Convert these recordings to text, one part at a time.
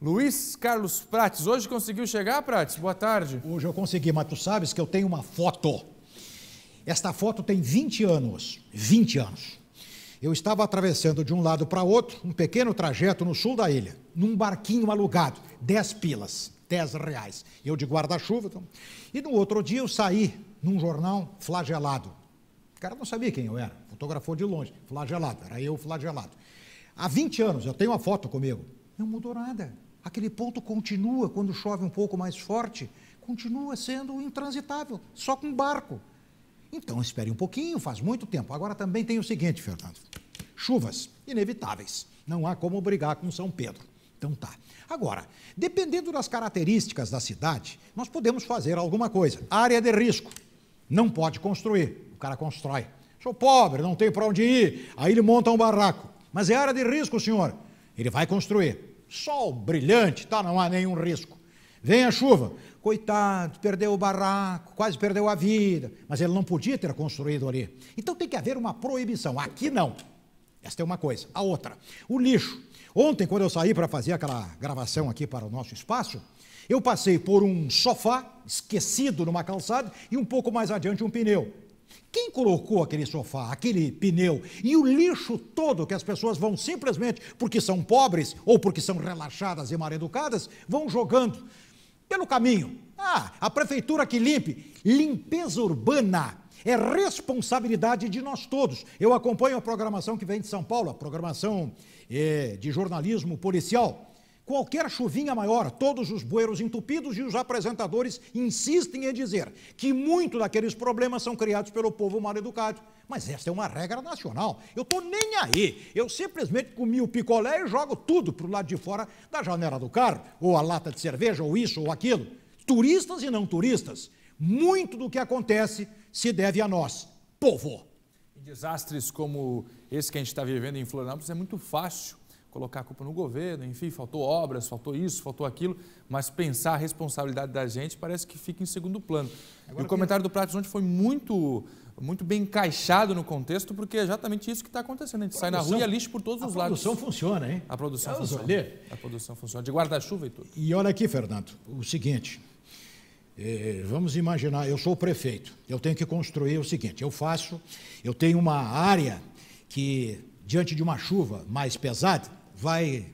Luiz Carlos Prates, hoje conseguiu chegar, Prates? Boa tarde. Hoje eu consegui, mas tu sabes que eu tenho uma foto. Esta foto tem 20 anos. 20 anos. Eu estava atravessando de um lado para outro um pequeno trajeto no sul da ilha, num barquinho alugado, 10 pilas, 10 reais. Eu de guarda-chuva. Então... E no outro dia eu saí num jornal flagelado. O cara não sabia quem eu era, fotografou de longe, flagelado, era eu flagelado. Há 20 anos, eu tenho uma foto comigo. Não mudou nada aquele ponto continua, quando chove um pouco mais forte, continua sendo intransitável, só com barco. Então espere um pouquinho, faz muito tempo. Agora também tem o seguinte, Fernando: chuvas inevitáveis. Não há como brigar com São Pedro. Então tá. Agora, dependendo das características da cidade, nós podemos fazer alguma coisa. Área de risco. Não pode construir. O cara constrói. Sou pobre, não tenho para onde ir. Aí ele monta um barraco. Mas é área de risco, senhor. Ele vai construir sol brilhante, tá? não há nenhum risco. Vem a chuva, coitado, perdeu o barraco, quase perdeu a vida, mas ele não podia ter construído ali. Então tem que haver uma proibição. Aqui não. Esta é uma coisa. A outra, o lixo. Ontem, quando eu saí para fazer aquela gravação aqui para o nosso espaço, eu passei por um sofá esquecido numa calçada e um pouco mais adiante um pneu. Quem colocou aquele sofá, aquele pneu e o lixo todo que as pessoas vão simplesmente porque são pobres ou porque são relaxadas e mal educadas, vão jogando pelo caminho? Ah, a prefeitura que limpe. Limpeza urbana é responsabilidade de nós todos. Eu acompanho a programação que vem de São Paulo, a programação eh, de jornalismo policial. Qualquer chuvinha maior, todos os bueiros entupidos e os apresentadores insistem em dizer que muito daqueles problemas são criados pelo povo mal educado. Mas essa é uma regra nacional. Eu estou nem aí. Eu simplesmente comi o picolé e jogo tudo para o lado de fora da janela do carro, ou a lata de cerveja, ou isso ou aquilo. Turistas e não turistas. Muito do que acontece se deve a nós, povo. Em desastres como esse que a gente está vivendo em Florianópolis, é muito fácil colocar a culpa no governo, enfim, faltou obras, faltou isso, faltou aquilo, mas pensar a responsabilidade da gente parece que fica em segundo plano. Agora, e o comentário do Prates ontem foi muito muito bem encaixado no contexto, porque é exatamente isso que está acontecendo. A gente produção, sai na rua e é lixo por todos os lados. A produção funciona, hein? A produção Eu funciona. Olhei. A produção funciona, de guarda-chuva e tudo. E olha aqui, Fernando, o seguinte, eh, vamos imaginar, eu sou o prefeito, eu tenho que construir o seguinte, eu faço, eu tenho uma área que, diante de uma chuva mais pesada, vai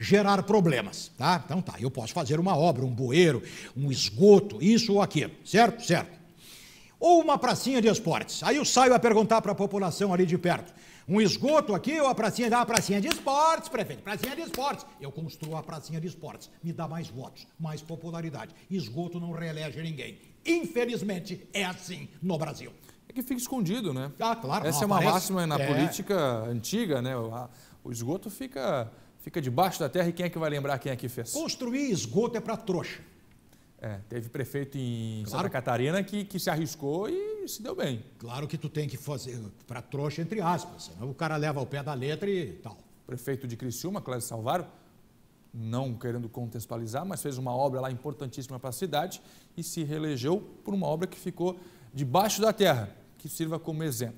gerar problemas, tá? Então tá, eu posso fazer uma obra, um bueiro, um esgoto, isso ou aquilo, certo? Certo. Ou uma pracinha de esportes. Aí eu saio a perguntar para a população ali de perto. Um esgoto aqui ou a pracinha? Ah, pracinha de esportes, prefeito, pracinha de esportes. Eu construo a pracinha de esportes, me dá mais votos, mais popularidade. Esgoto não reelege ninguém. Infelizmente, é assim no Brasil. É que fica escondido, né? Ah, claro. Essa não, é uma aparece. máxima na é. política antiga, né? O esgoto fica, fica debaixo da terra e quem é que vai lembrar quem é que fez? Construir esgoto é para trouxa. É, teve prefeito em claro. Santa Catarina que, que se arriscou e se deu bem. Claro que tu tem que fazer para trouxa, entre aspas, senão o cara leva ao pé da letra e tal. Prefeito de Criciúma, Cláudio Salvaro, não querendo contextualizar, mas fez uma obra lá importantíssima para a cidade e se reelegeu por uma obra que ficou debaixo da terra, que sirva como exemplo.